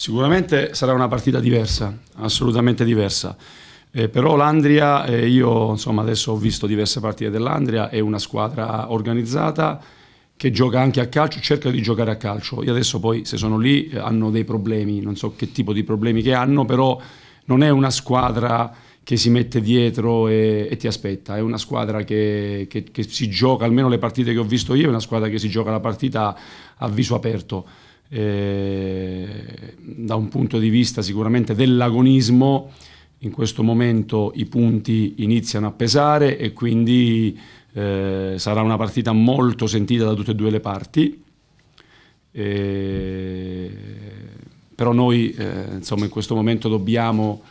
Sicuramente sarà una partita diversa, assolutamente diversa. Eh, però l'Andria, eh, io insomma, adesso ho visto diverse partite dell'Andria, è una squadra organizzata che gioca anche a calcio, cerca di giocare a calcio. Io adesso poi se sono lì eh, hanno dei problemi, non so che tipo di problemi che hanno, però non è una squadra che si mette dietro e, e ti aspetta, è una squadra che, che, che si gioca, almeno le partite che ho visto io, è una squadra che si gioca la partita a viso aperto eh, da un punto di vista sicuramente dell'agonismo, in questo momento i punti iniziano a pesare e quindi eh, sarà una partita molto sentita da tutte e due le parti. Eh, però noi eh, insomma in questo momento dobbiamo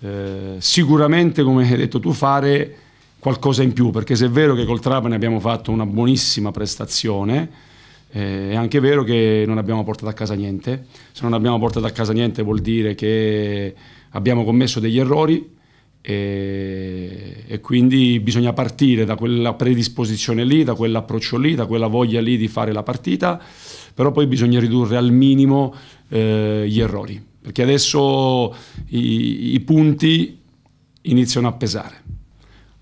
eh, sicuramente, come hai detto tu, fare qualcosa in più, perché se è vero che col Trapani abbiamo fatto una buonissima prestazione, eh, è anche vero che non abbiamo portato a casa niente, se non abbiamo portato a casa niente vuol dire che abbiamo commesso degli errori e, e quindi bisogna partire da quella predisposizione lì, da quell'approccio lì, da quella voglia lì di fare la partita, però poi bisogna ridurre al minimo eh, gli errori, perché adesso i, i punti iniziano a pesare.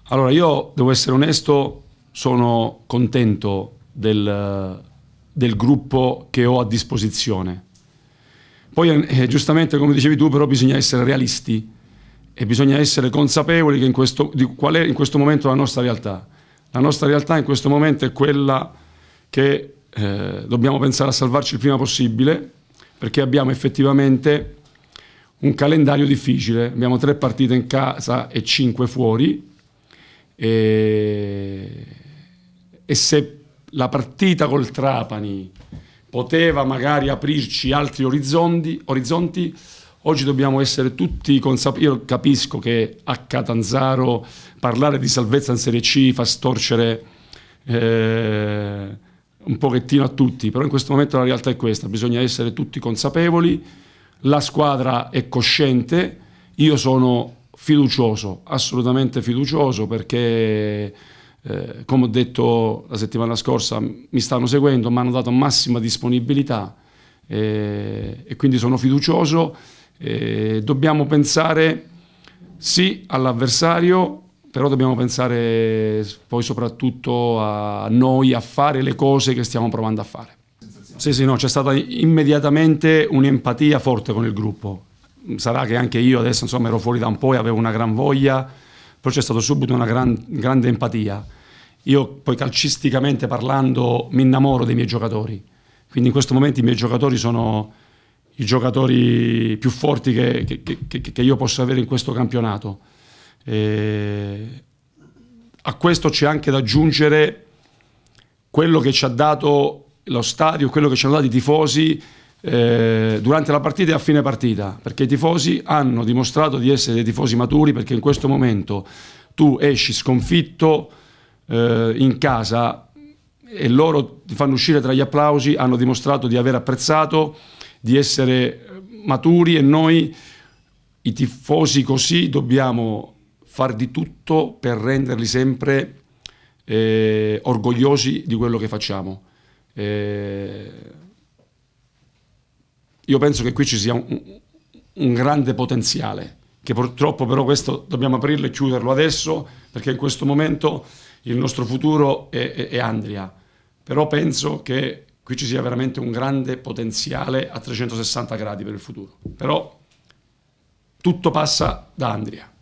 Allora io devo essere onesto, sono contento del del gruppo che ho a disposizione. Poi eh, eh, giustamente, come dicevi tu, però bisogna essere realisti e bisogna essere consapevoli che questo, di qual è in questo momento la nostra realtà. La nostra realtà in questo momento è quella che eh, dobbiamo pensare a salvarci il prima possibile perché abbiamo effettivamente un calendario difficile. Abbiamo tre partite in casa e cinque fuori e, e se la partita col Trapani poteva magari aprirci altri orizzonti, orizzonti oggi dobbiamo essere tutti consapevoli. Io capisco che a Catanzaro parlare di salvezza in Serie C fa storcere eh, un pochettino a tutti, però in questo momento la realtà è questa, bisogna essere tutti consapevoli, la squadra è cosciente, io sono fiducioso, assolutamente fiducioso perché eh, come ho detto la settimana scorsa, mi stanno seguendo, mi hanno dato massima disponibilità eh, e quindi sono fiducioso. Eh, dobbiamo pensare sì all'avversario, però dobbiamo pensare poi soprattutto a noi, a fare le cose che stiamo provando a fare. Sì, sì, no, c'è stata immediatamente un'empatia forte con il gruppo. Sarà che anche io adesso insomma ero fuori da un po' e avevo una gran voglia però c'è stata subito una gran, grande empatia. Io poi calcisticamente parlando mi innamoro dei miei giocatori, quindi in questo momento i miei giocatori sono i giocatori più forti che, che, che, che io possa avere in questo campionato. E a questo c'è anche da aggiungere quello che ci ha dato lo stadio, quello che ci hanno dato i tifosi, eh, durante la partita e a fine partita, perché i tifosi hanno dimostrato di essere dei tifosi maturi perché in questo momento tu esci sconfitto eh, in casa e loro ti fanno uscire tra gli applausi, hanno dimostrato di aver apprezzato, di essere eh, maturi e noi i tifosi così dobbiamo far di tutto per renderli sempre eh, orgogliosi di quello che facciamo. Eh, io penso che qui ci sia un, un grande potenziale, che purtroppo però questo dobbiamo aprirlo e chiuderlo adesso, perché in questo momento il nostro futuro è, è, è Andria. Però penso che qui ci sia veramente un grande potenziale a 360 gradi per il futuro. Però tutto passa da Andria.